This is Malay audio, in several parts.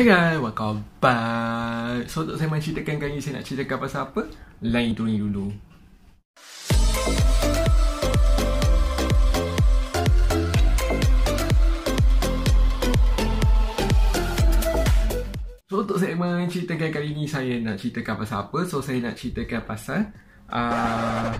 Hai guys, welcome back So, untuk saya menceritakan kali ini Saya nak ceritakan pasal apa Lain tu dulu So, untuk saya menceritakan kali ini Saya nak ceritakan pasal apa So, saya nak ceritakan pasal Uh,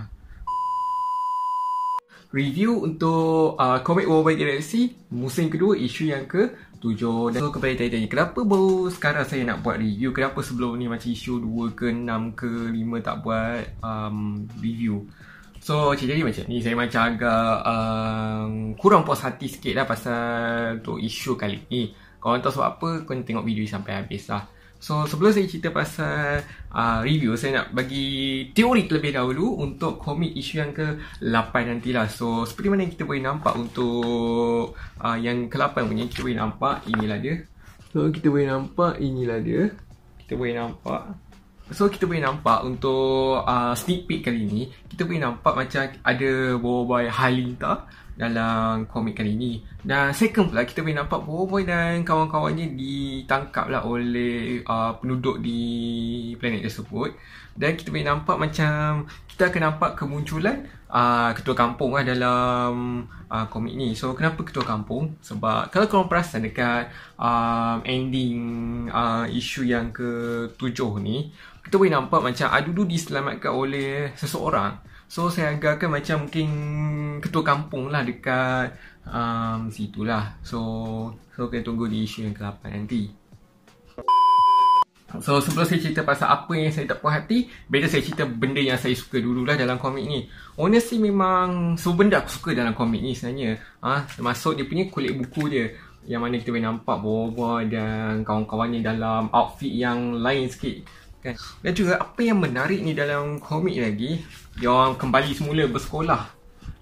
review untuk uh, Comic Worldwide Galaxy musim kedua isu yang ke tujuh dan so kepada tanya, tanya kenapa baru sekarang saya nak buat review kenapa sebelum ni macam isu dua ke enam ke lima tak buat um, review so jadi macam ni saya macam agak um, kurang puas hati sikit lah pasal untuk isu kali ni korang tahu sebab apa korang tengok video sampai habis lah So sebelum saya cerita pasal uh, review Saya nak bagi teori terlebih dahulu Untuk komik isu yang ke-8 nantilah So seperti mana kita boleh nampak untuk uh, Yang ke-8 punya Kita boleh nampak inilah dia So kita boleh nampak inilah dia Kita boleh nampak So kita boleh nampak untuk uh, sneak peek kali ni Kita boleh nampak macam ada bawa-bawa halintar dalam komik kali ini dan second pula kita boleh nampak Boboiboy dan kawan-kawannya ditangkaplah oleh uh, penduduk di planet tersebut dan kita boleh nampak macam kita akan nampak kemunculan uh, ketua kampung lah dalam uh, komik ni. So kenapa ketua kampung? Sebab kalau korang perasan dekat uh, ending uh, isu yang ke tujuh ni, kita boleh nampak macam Adudu diselamatkan oleh seseorang. So saya agakkan macam mungkin ketua kampung lah dekat um, situ lah. So, so kita tunggu di isu yang ke-8 nanti. So sebelum saya cerita pasal apa yang saya tak puas hati Better saya cerita benda yang saya suka dulu lah dalam komik ni Honestly memang semua benda aku suka dalam komik ni sebenarnya ha, Termasuk dia punya kulit buku dia Yang mana kita boleh nampak bawa dan kawan-kawannya dalam outfit yang lain sikit kan? Dan juga apa yang menarik ni dalam komik lagi Dia orang kembali semula bersekolah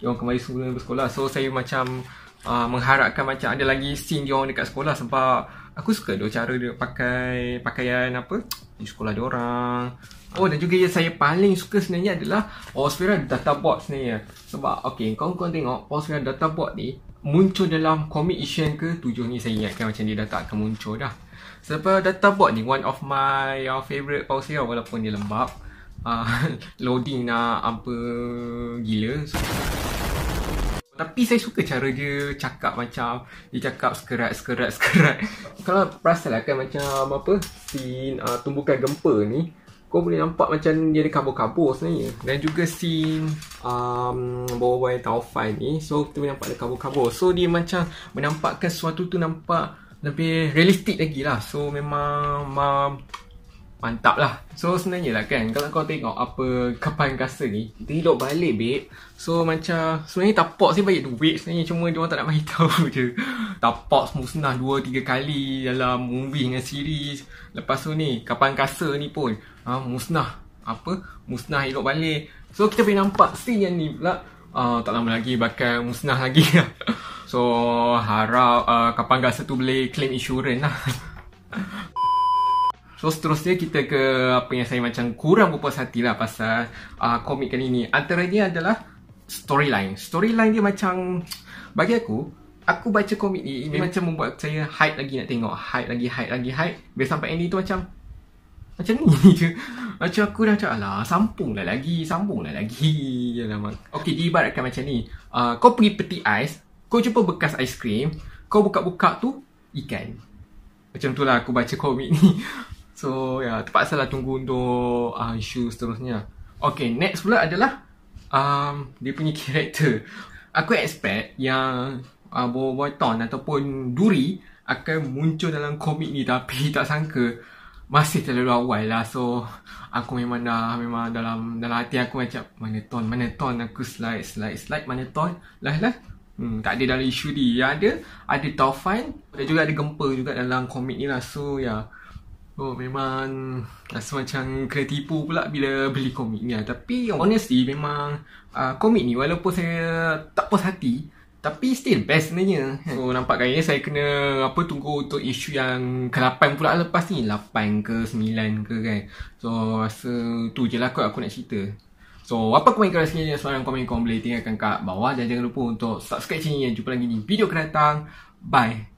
Dia orang kembali semula bersekolah So saya macam uh, mengharapkan macam ada lagi scene dia orang dekat sekolah Sebab Aku suka dia cara dia pakai pakaian apa di sekolah dia orang. Oh dan juga yang saya paling suka sebenarnya adalah Osfera Data Bot sebenarnya. Sebab okey, kau kau tengok Osfera Data Bot ni muncul dalam komik isu ke tujuh ni saya ingatkan macam dia dah tak akan muncul dah. Sebab Data Bot ni one of my uh, favorite Osfera walaupun dia lembab. Uh, loading nak apa gila. So, tapi saya suka cara dia cakap macam Dia cakap sekerat, sekerat, sekerat Kalau perasan lah kan macam apa Scene uh, tumbukan gempa ni Kau boleh nampak macam dia ada kabur-kabur sebenarnya Dan juga scene um, Bawa-bawa yang Taufan ni So kita boleh nampak ada kabur-kabur So dia macam menampakkan sesuatu tu nampak Lebih realistik lagi lah So memang um, mantap lah So sebenarnya lah kan Kalau kau tengok apa kapan kasa ni Dia hidup balik babe So macam Sebenarnya tapak sih banyak duit sebenarnya Cuma dia orang tak nak bagi tahu je Tapak semua senang 2-3 kali Dalam movie dengan series Lepas tu ni Kapan kasa ni pun ha, Musnah Apa Musnah hidup balik So kita boleh nampak scene yang ni pula uh, Tak lama lagi bakal musnah lagi lah So harap uh, kapan kasa tu boleh claim insurance lah So seterusnya kita ke apa yang saya macam kurang puas hati lah pasal uh, ah, komik kali ni. Antara ni adalah storyline. Storyline dia macam bagi aku, aku baca komik ni hmm. macam membuat saya hype lagi nak tengok. Hype lagi, hype lagi, hype. Bila sampai ending tu macam macam ni je. Macam aku dah cakap lah, sambung lah lagi, sambung lah lagi. Alamak. Ya okay, diibaratkan macam ni. Uh, kau pergi peti ais, kau jumpa bekas aiskrim, kau buka-buka tu, ikan. Macam tu lah aku baca komik ni. So ya yeah, terpaksa lah tunggu untuk uh, ah, isu seterusnya. Okay next pula adalah um, dia punya karakter. Aku expect yang uh, ah, Boboiboy Ton ataupun Duri akan muncul dalam komik ni tapi tak sangka masih terlalu awal lah so aku memang dah memang dalam dalam hati aku macam mana ton mana ton aku slide slide slide mana ton lah lah hmm, tak ada dalam isu ni yang ada ada Taufan dan juga ada Gempa juga dalam komik ni lah so ya yeah. Oh memang rasa macam kena pula bila beli komik ni lah. Tapi honestly memang uh, komik ni walaupun saya tak puas hati tapi still best sebenarnya. Hmm. So nampak kan saya kena apa tunggu untuk isu yang ke-8 pula lepas ni. 8 ke 9 ke kan. So rasa tu je lah kot aku nak cerita. So apa komen korang yang sebarang komen korang boleh tinggalkan kat bawah. Dan jangan lupa untuk subscribe channel ni. Jumpa lagi di video kedatang. Bye.